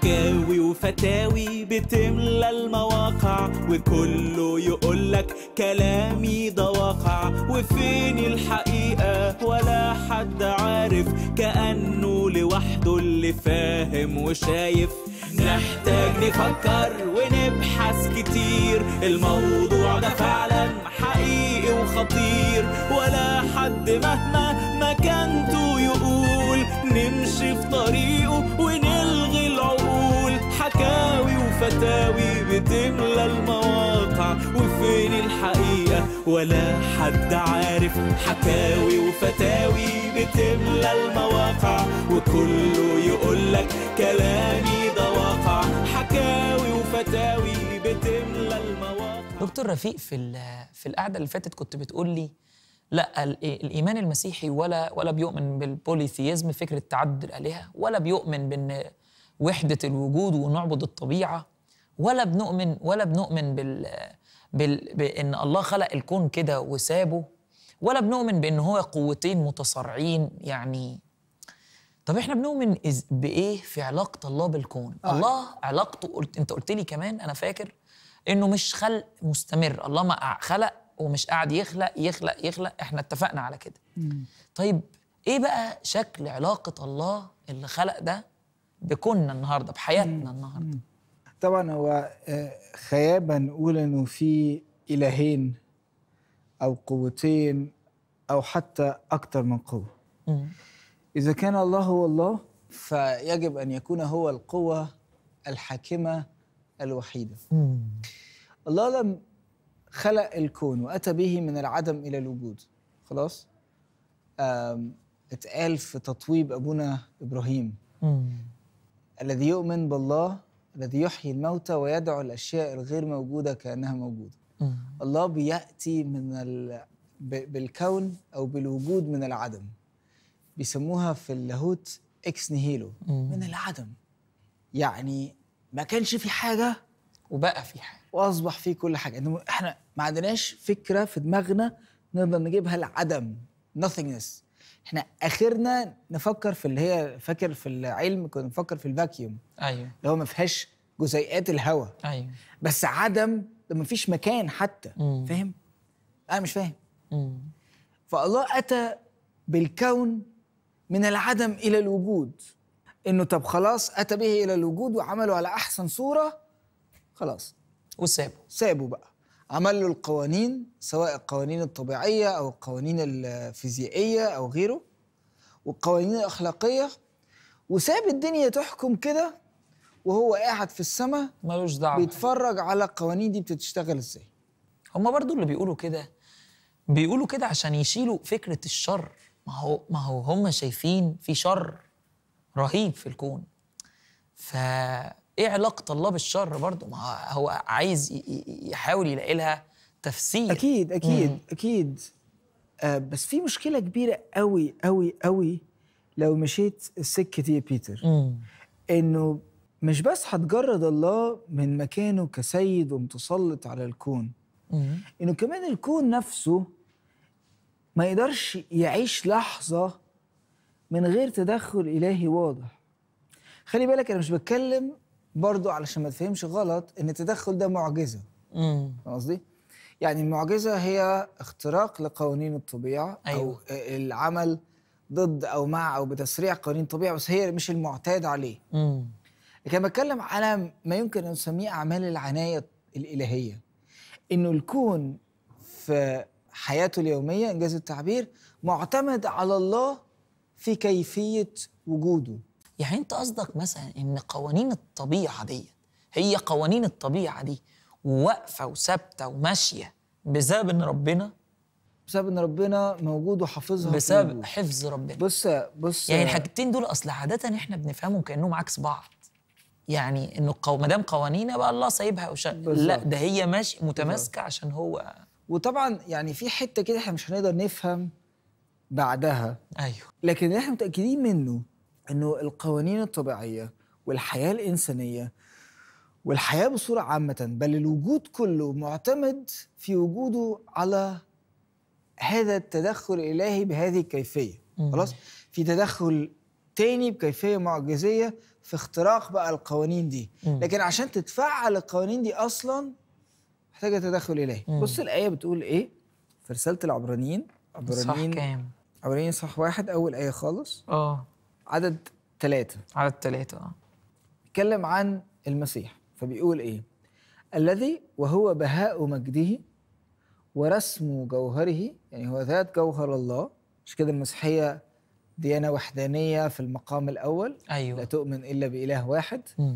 حكاوي وفتاوي بتملى المواقع وكله يقولك كلامي ده واقع وفين الحقيقة ولا حد عارف كأنه لوحده اللي فاهم وشايف نحتاج نفكر ونبحث كتير الموضوع ده فعلا حقيقي وخطير ولا حد مهما مكانته يقول نمشي في طريقه ونمشي بتملى المواقع وفين الحقيقة ولا حد عارف حكاوي وفتاوي بتملى المواقع وكله يقولك كلامي ده واقع حكاوي وفتاوي بتملى المواقع دكتور رفيق في في القعدة اللي فاتت كنت بتقول لي لا الايمان المسيحي ولا ولا بيؤمن بالبوليثيزم فكره تعدد الالهه ولا بيؤمن بان وحده الوجود ونعبد الطبيعه ولا بنؤمن ولا بنؤمن بال, بال... بان الله خلق الكون كده وسابه ولا بنؤمن بان هو قوتين متصارعين يعني طب احنا بنؤمن بايه في علاقه الله بالكون آه. الله علاقته قلت انت قلت لي كمان انا فاكر انه مش خلق مستمر الله ما خلق ومش قاعد يخلق يخلق يخلق احنا اتفقنا على كده طيب ايه بقى شكل علاقه الله اللي خلق ده بكوننا النهارده بحياتنا النهارده طبعا هو آه، خيابه نقول انه في الهين او قوتين او حتى اكثر من قوه اذا كان الله هو الله فيجب ان يكون هو القوه الحاكمه الوحيده الله لم خلق الكون واتى به من العدم الى الوجود خلاص اتقال في تطويب ابونا ابراهيم الذي يؤمن بالله الذي يحيي الموتى ويدعو الاشياء الغير موجوده كانها موجوده الله بياتي من ال... بالكون او بالوجود من العدم بيسموها في اللاهوت اكس نهيلو من العدم يعني ما كانش في حاجه وبقى في حاجه واصبح في كل حاجه احنا ما عندناش فكره في دماغنا نقدر نجيبها العدم nothingness احنا اخرنا نفكر في اللي هي فاكر في العلم كنا بنفكر في الفاكيوم ايوه اللي هو ما فيهاش جزيئات الهواء ايوه بس عدم ده ما فيش مكان حتى مم. فاهم انا مش فاهم مم. فالله اتى بالكون من العدم الى الوجود انه طب خلاص اتى به الى الوجود وعمله على احسن صوره خلاص وسابه سابه بقى عمل له القوانين سواء القوانين الطبيعية أو القوانين الفيزيائية أو غيره والقوانين الأخلاقية وساب الدنيا تحكم كده وهو قاعد في السماء ملوش دعوة بيتفرج على القوانين دي بتشتغل ازاي هما برضو اللي بيقولوا كده بيقولوا كده عشان يشيلوا فكرة الشر ما هو ما هو هما شايفين في شر رهيب في الكون ف ايه علاقه الله بالشر برضه ما هو عايز يحاول يلاقي لها تفسير اكيد اكيد مم. اكيد آه بس في مشكله كبيره قوي قوي قوي لو مشيت السكه دي يا بيتر مم. انه مش بس هتجرد الله من مكانه كسيد ومتسلط على الكون مم. انه كمان الكون نفسه ما يقدرش يعيش لحظه من غير تدخل الهي واضح خلي بالك انا مش بتكلم برضو علشان ما تفهمش غلط ان التدخل ده معجزه امم قصدي يعني المعجزه هي اختراق لقوانين الطبيعه أيوة. او العمل ضد او مع او بتسريع قوانين الطبيعه بس هي مش المعتاد عليه امم لكن بتكلم على ما يمكن ان نسميه اعمال العنايه الالهيه انه الكون في حياته اليوميه انجاز التعبير معتمد على الله في كيفيه وجوده يعني انت قصدك مثلا ان قوانين الطبيعه دي هي قوانين الطبيعه دي واقفه وثابته وماشيه بسبب ان ربنا بسبب ان ربنا موجود وحافظها بسبب موجود. حفظ ربنا بص بص يعني الحاجتين دول اصل عاده احنا بنفهمهم كانهم عكس بعض يعني انه ما دام قوانين بقى الله سايبها وش... لا ده هي ماشي متماسكه عشان هو وطبعا يعني في حته كده احنا مش هنقدر نفهم بعدها ايوه لكن احنا متاكدين منه انه القوانين الطبيعيه والحياه الانسانيه والحياه بصوره عامه بل الوجود كله معتمد في وجوده على هذا التدخل الالهي بهذه الكيفيه خلاص في تدخل تاني بكيفيه معجزيه في اختراق بقى القوانين دي لكن عشان تتفعل القوانين دي اصلا محتاجه تدخل الهي بص الايه بتقول ايه في رساله العبرانيين عبرانيين صح كام عبرانيين صح واحد اول ايه خالص اه عدد ثلاثة عدد ثلاثة اه عن المسيح فبيقول ايه الذي وهو بهاء مجده ورسم جوهره يعني هو ذات جوهر الله مش كده المسيحية ديانة وحدانية في المقام الأول أيوة. لا تؤمن إلا بإله واحد م.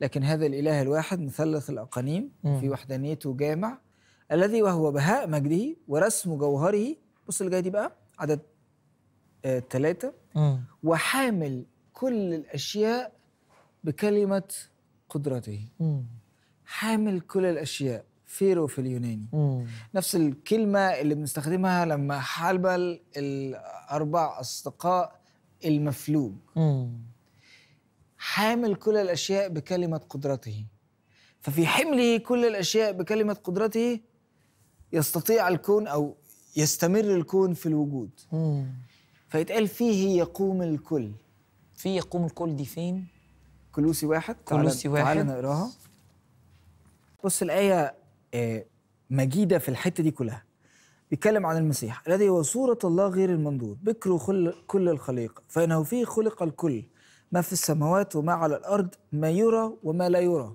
لكن هذا الإله الواحد مثلث الأقانيم في وحدانيته جامع الذي وهو بهاء مجده ورسم جوهره بص اللي جاي دي بقى عدد ثلاثة وحامل كل الأشياء بكلمة قدرته مم. حامل كل الأشياء فيرو في اليوناني مم. نفس الكلمة اللي بنستخدمها لما حلبل الأربع أصدقاء المفلوج مم. حامل كل الأشياء بكلمة قدرته ففي حمله كل الأشياء بكلمة قدرته يستطيع الكون أو يستمر الكون في الوجود مم. فيتقال فيه يقوم الكل فيه يقوم الكل دي فين؟ كلوسي واحد كلوسي تعالى واحد تعالى نقراها بص الآية آه، مجيدة في الحتة دي كلها بيتكلم عن المسيح الذي هو صورة الله غير المنظور بكر كل الخليقة فإنه فيه خلق الكل ما في السماوات وما على الأرض ما يرى وما لا يرى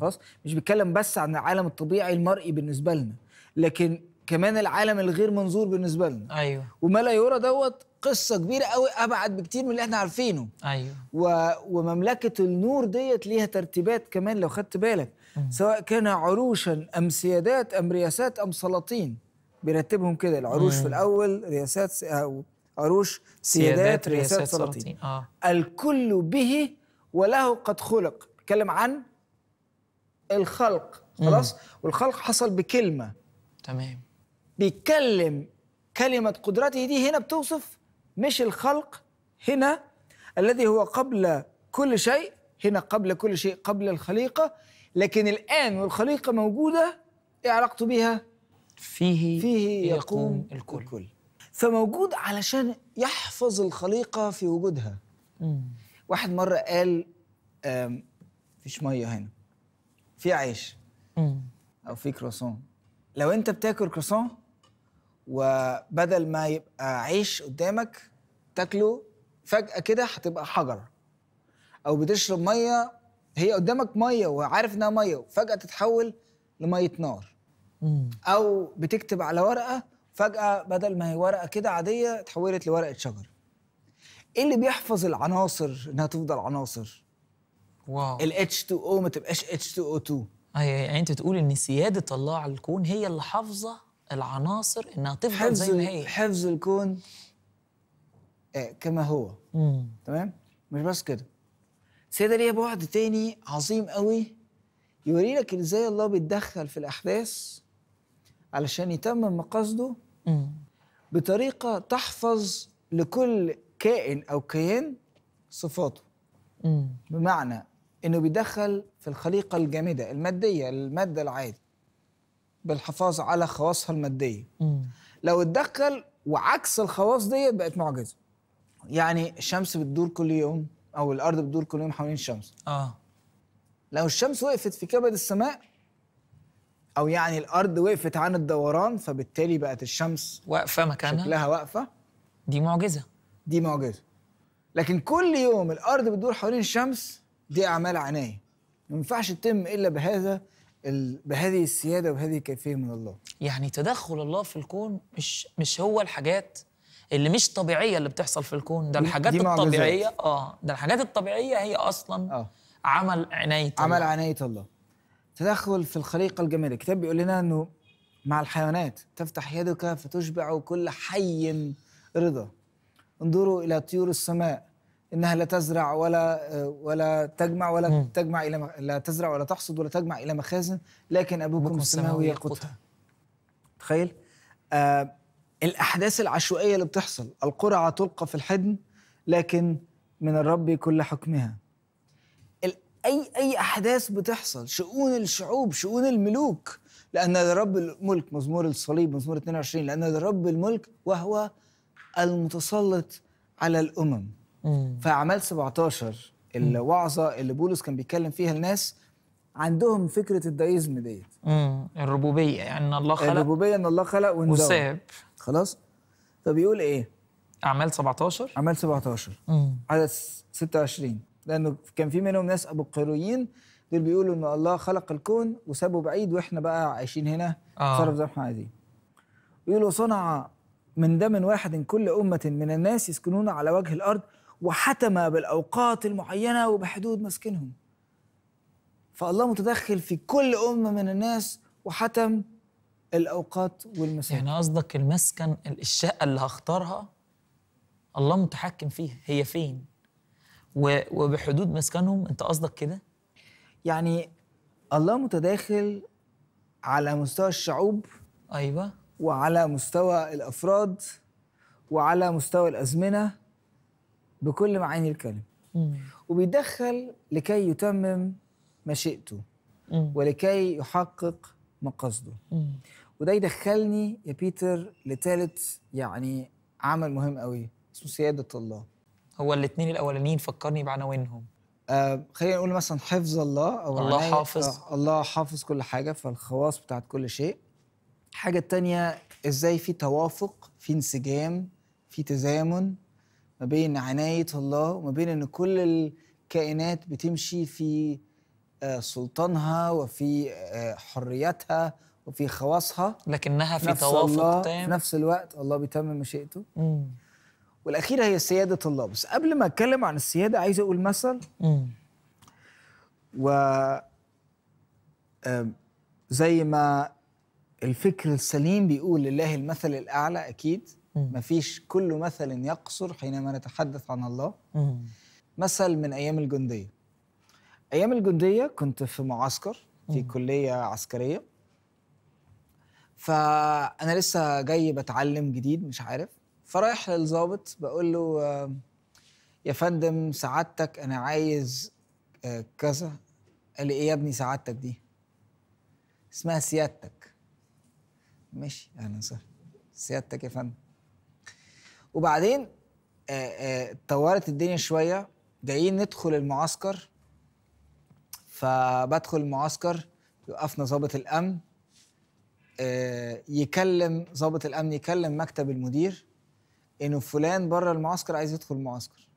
خلاص مش بيتكلم بس عن العالم الطبيعي المرئي بالنسبة لنا لكن كمان العالم الغير منظور بالنسبه لنا ايوه وما لا يرى دوت قصه كبيره قوي ابعد بكتير من اللي احنا عارفينه ايوه و... ومملكه النور ديت ليها ترتيبات كمان لو خدت بالك مم. سواء كان عروشا ام سيادات ام رياسات ام سلاطين بيرتبهم كده العروش مم. في الاول رياسات س... أو عروش سيادات, سيادات رياسات, رياسات سلاطين, سلاطين. آه. الكل به وله قد خلق بيتكلم عن الخلق خلاص والخلق حصل بكلمه تمام بيتكلم كلمة قدرته دي هنا بتوصف مش الخلق هنا الذي هو قبل كل شيء هنا قبل كل شيء قبل الخليقة لكن الآن والخليقة موجودة إيه علاقته بها؟ فيه, فيه يقوم, يقوم الكل. الكل فموجود علشان يحفظ الخليقة في وجودها مم. واحد مرة قال مفيش مية هنا في عيش مم. أو في كروسون لو أنت بتاكل كروسون وبدل ما يبقى عيش قدامك تاكله فجأة كده هتبقى حجر أو بتشرب مية هي قدامك مية وعارف إنها مية وفجأة تتحول لمية نار أو بتكتب على ورقة فجأة بدل ما هي ورقة كده عادية تحولت لورقة شجر إيه اللي بيحفظ العناصر إنها تفضل عناصر؟ واو ال H2O ما تبقاش H2O2 أيوة يعني أنت تقول إن سيادة الله على الكون هي اللي حافظة العناصر انها تفضل زي ما هي حفظ الكون آه، كما هو تمام مش بس كده سيدة ليها بعد تاني عظيم قوي يوري لك ازاي الله بيتدخل في الاحداث علشان يتمم مقاصده بطريقه تحفظ لكل كائن او كيان صفاته بمعنى انه بيدخل في الخليقه الجامده الماديه الماده العادي بالحفاظ على خواصها الماديه مم. لو اتدخل وعكس الخواص ديت بقت معجزه يعني الشمس بتدور كل يوم او الارض بتدور كل يوم حوالين الشمس اه لو الشمس وقفت في كبد السماء او يعني الارض وقفت عن الدوران فبالتالي بقت الشمس واقفه مكانها شكلها واقفه دي معجزه دي معجزه لكن كل يوم الارض بتدور حوالين الشمس دي اعمال عنايه ما ينفعش تتم الا بهذا بهذه السياده وبهذه الكيفيه من الله يعني تدخل الله في الكون مش مش هو الحاجات اللي مش طبيعيه اللي بتحصل في الكون ده الحاجات الطبيعيه اه ده الحاجات الطبيعيه هي اصلا آه. عمل عنايه الله. عمل عنايه الله تدخل في الخليقه الجميله الكتاب بيقول لنا انه مع الحيوانات تفتح يدك فتشبع كل حي رضا انظروا الى طيور السماء انها لا تزرع ولا ولا تجمع ولا مم. تجمع الى م... لا تزرع ولا تحصد ولا تجمع الى مخازن لكن ابوكم السماوي يقوتها تخيل آه الاحداث العشوائيه اللي بتحصل القرعه تلقى في الحضن لكن من الرب كل حكمها اي اي احداث بتحصل شؤون الشعوب شؤون الملوك لان الرب الملك مزمور الصليب مزمور 22 لان الرب الملك وهو المتسلط على الامم في اعمال 17 الوعظه اللي بولس كان بيتكلم فيها الناس عندهم فكره الدايزم ديت الربوبيه يعني ان الله خلق الربوبيه ان الله خلق وساب خلاص فبيقول ايه اعمال 17 اعمال 17 مم. عدد 26 لانه كان في منهم ناس ابو القيرويين دول بيقولوا ان الله خلق الكون وسابه بعيد واحنا بقى عايشين هنا نتصرف آه. زي ما احنا عايزين يقولوا صنع من دم واحد كل امه من الناس يسكنون على وجه الارض وحتم بالأوقات المعينة وبحدود مسكنهم فالله متدخل في كل أمة من الناس وحتم الأوقات والمساكن يعني قصدك المسكن الشقة اللي هختارها الله متحكم فيها هي فين وبحدود مسكنهم أنت قصدك كده؟ يعني الله متداخل على مستوى الشعوب ايوه وعلى مستوى الافراد وعلى مستوى الازمنه بكل معاني الكلمة وبيدخل لكي يتمم مشيئته ولكي يحقق مقاصده وده يدخلني يا بيتر لثالث يعني عمل مهم قوي اسمه سيادة الله هو الاثنين الأولانيين فكرني بعناوينهم آه خلينا نقول مثلا حفظ الله أو الله حافظ آه الله حافظ كل حاجة فالخواص بتاعت كل شيء الحاجة التانية ازاي في توافق في انسجام في تزامن ما بين عناية الله وما بين أن كل الكائنات بتمشي في آه، سلطانها وفي آه، حريتها وفي خواصها لكنها في توافق تام في نفس الوقت الله بيتمم مشيئته والأخيرة هي سيادة الله بس قبل ما أتكلم عن السيادة عايز أقول مثل و زي ما الفكر السليم بيقول لله المثل الأعلى أكيد ما فيش كل مثل يقصر حينما نتحدث عن الله مثل من ايام الجنديه ايام الجنديه كنت في معسكر في كليه عسكريه فانا لسه جاي بتعلم جديد مش عارف فرايح للظابط بقول له آه، يا فندم سعادتك انا عايز آه، كذا قال لي ايه يا ابني سعادتك دي اسمها سيادتك ماشي اهلا وسهلا سيادتك يا فندم وبعدين اتطورت آه، آه، الدنيا شويه جايين ندخل المعسكر فبدخل المعسكر يوقفنا ظابط الامن آه، يكلم ظابط الامن يكلم مكتب المدير انه فلان بره المعسكر عايز يدخل المعسكر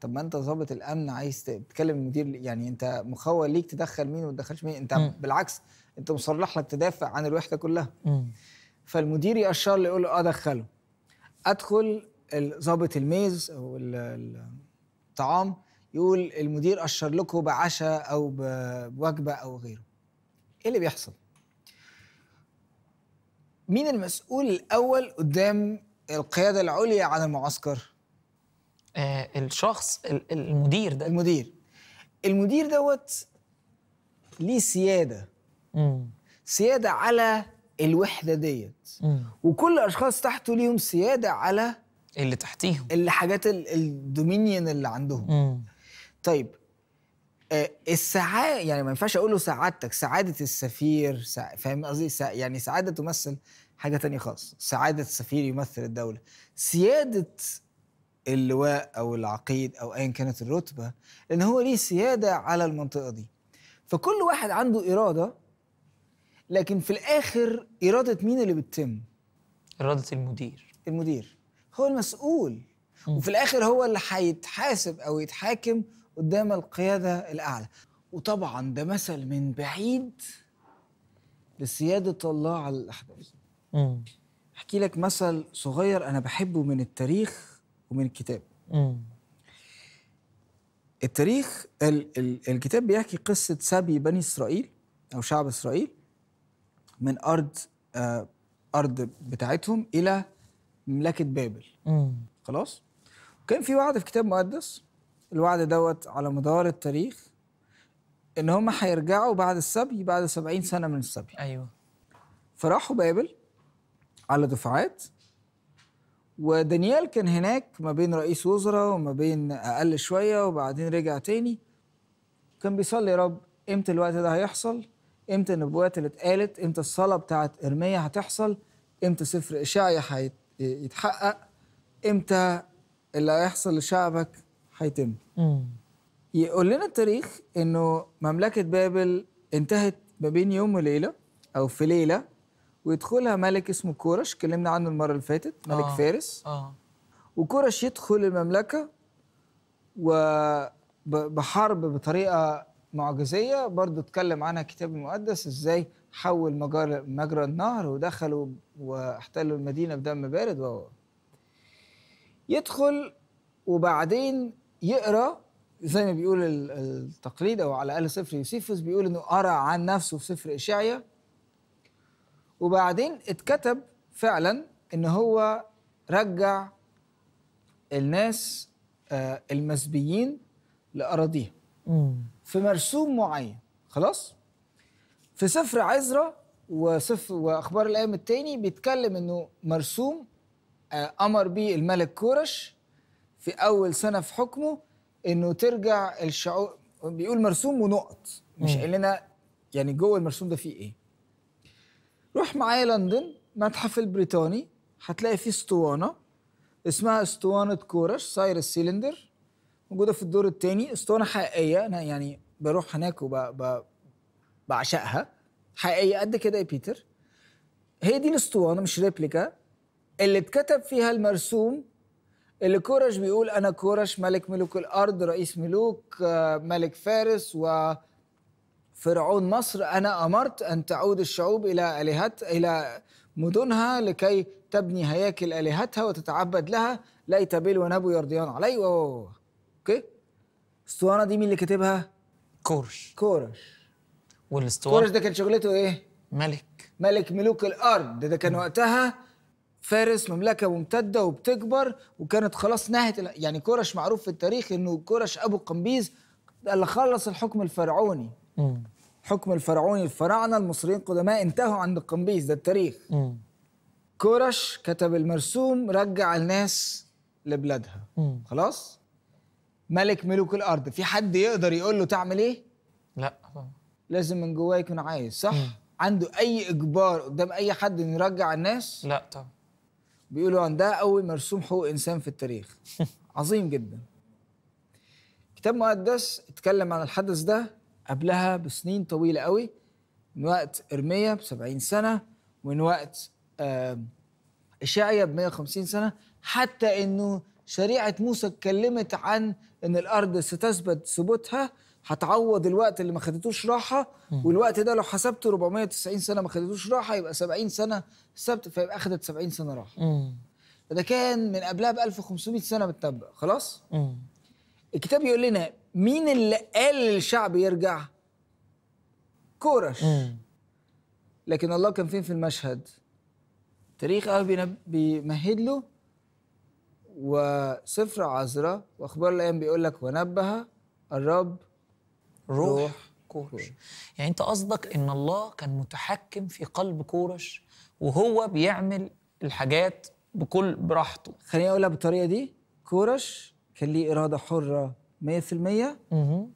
طب ما انت ظابط الامن عايز تتكلم المدير يعني انت مخول ليك تدخل مين وما تدخلش مين انت م. بالعكس انت مصلح لك تدافع عن الوحده كلها م. فالمدير ياشر لي يقول له اه دخله ادخل ظابط الميز او الطعام يقول المدير اشر لكم بعشاء او بوجبه او غيره ايه اللي بيحصل مين المسؤول الاول قدام القياده العليا عن المعسكر آه الشخص المدير ده المدير المدير دوت ليه سياده مم. سياده على الوحده ديت وكل اشخاص تحته ليهم سياده على اللي تحتيهم الحاجات الدومينيون اللي عندهم مم. طيب آه السعاده يعني ما ينفعش اقول له سعادتك سعاده السفير سع... فاهم قصدي سع... يعني سعاده تمثل حاجه تانية خالص سعاده السفير يمثل الدوله سياده اللواء او العقيد او ايا كانت الرتبه لان هو ليه سياده على المنطقه دي فكل واحد عنده اراده لكن في الاخر اراده مين اللي بتتم اراده المدير المدير هو المسؤول م. وفي الاخر هو اللي هيتحاسب او يتحاكم قدام القياده الاعلى وطبعا ده مثل من بعيد لسياده الله على الاحداث احكي لك مثل صغير انا بحبه من التاريخ ومن الكتاب م. التاريخ ال ال الكتاب بيحكي قصه سبي بني اسرائيل او شعب اسرائيل من ارض آه، ارض بتاعتهم الى مملكه بابل مم. خلاص كان في وعد في كتاب مقدس الوعد دوت على مدار التاريخ ان هم هيرجعوا بعد السبي بعد 70 سنه من السبي ايوه فراحوا بابل على دفعات ودانيال كان هناك ما بين رئيس وزراء وما بين اقل شويه وبعدين رجع تاني كان بيصلي يا رب امتى الوقت ده هيحصل امتى النبوات اللي اتقالت امتى الصلاه بتاعت ارميا هتحصل امتى سفر اشعيا هيتحقق امتى اللي هيحصل لشعبك هيتم يقول لنا التاريخ انه مملكه بابل انتهت ما بين يوم وليله او في ليله ويدخلها ملك اسمه كورش اتكلمنا عنه المره اللي فاتت ملك آه. فارس آه. وكورش يدخل المملكه وبحرب بطريقه معجزيه برضو اتكلم عنها الكتاب المقدس ازاي حول مجرى مجرى النهر ودخلوا واحتلوا المدينه بدم بارد و يدخل وبعدين يقرا زي ما بيقول التقليد او على الاقل سفر يوسيفوس بيقول انه قرا عن نفسه في سفر اشعيا وبعدين اتكتب فعلا ان هو رجع الناس آه، المسبيين لاراضيهم في مرسوم معين خلاص في سفر عزرا وسفر واخبار الايام الثاني بيتكلم انه مرسوم آه، امر به الملك كورش في اول سنه في حكمه انه ترجع الشعوب بيقول مرسوم ونقط مش قايل لنا يعني جوه المرسوم ده فيه ايه روح معايا لندن متحف البريطاني هتلاقي فيه اسطوانه اسمها اسطوانه كورش سايرس سيلندر موجوده في الدور الثاني اسطوانه حقيقيه انا يعني بروح هناك وبعشقها حقيقيه قد كده يا بيتر هي دي الاسطوانه مش ريبليكا اللي اتكتب فيها المرسوم اللي كورش بيقول انا كورش ملك ملوك الارض رئيس ملوك آه، ملك فارس و فرعون مصر انا امرت ان تعود الشعوب الى الهات الى مدنها لكي تبني هياكل الهتها وتتعبد لها ليت بيل ونبو يرضيان علي أوه. اوكي الاسطوانه دي مين اللي كاتبها كورش كورش والاسطوانه كورش ده كان شغلته ايه ملك ملك ملوك الارض ده كان وقتها فارس مملكه ممتده وبتكبر وكانت خلاص نهت يعني كورش معروف في التاريخ انه كورش ابو قمبيز اللي خلص الحكم الفرعوني م. الحكم الفرعوني الفراعنه المصريين القدماء انتهوا عند القمبيز ده التاريخ م. كورش كتب المرسوم رجع الناس لبلادها خلاص ملك ملوك الارض في حد يقدر يقول له تعمل ايه لا لازم من جواه يكون عايز صح م. عنده اي اجبار قدام اي حد انه يرجع الناس لا طبعا بيقولوا ان ده اول مرسوم حقوق انسان في التاريخ عظيم جدا كتاب مقدس اتكلم عن الحدث ده قبلها بسنين طويله قوي من وقت ارميا ب 70 سنه ومن وقت اشعيا ب 150 سنه حتى انه شريعة موسى اتكلمت عن أن الأرض ستثبت ثبوتها هتعوض الوقت اللي ما خدتوش راحة والوقت ده لو حسبته 490 سنة ما خدتوش راحة يبقى 70 سنة ثبت فيبقى أخدت 70 سنة راحة فده كان من قبلها ب 1500 سنة متنبأ خلاص؟ مم. الكتاب يقول لنا مين اللي قال للشعب يرجع؟ كورش مم. لكن الله كان فين في المشهد؟ تاريخ قوي بيمهد له وسفر عذراء واخبار الايام بيقول لك ونبه الرب روح, روح كورش. كورش يعني انت قصدك ان الله كان متحكم في قلب كورش وهو بيعمل الحاجات بكل براحته خليني اقولها بالطريقه دي كورش كان ليه اراده حره 100%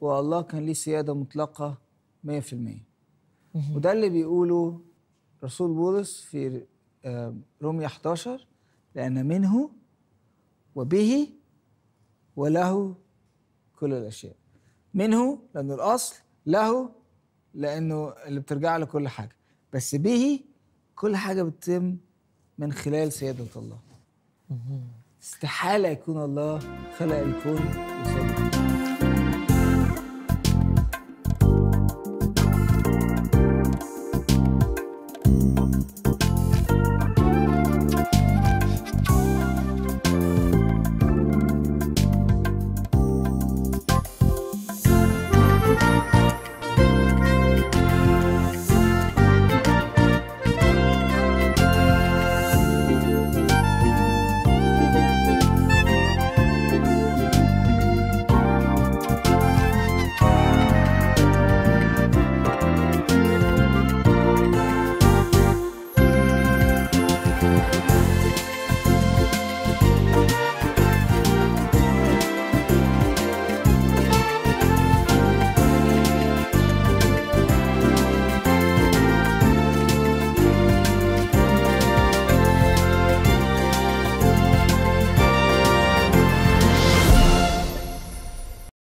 والله كان ليه سياده مطلقه 100% وده اللي بيقوله رسول بولس في آه، رومية 11 لأن منه وبه وله كل الأشياء منه لأنه الأصل له لأنه اللي بترجع له كل حاجة بس به كل حاجة بتتم من خلال سيادة الله استحالة يكون الله خلق الكون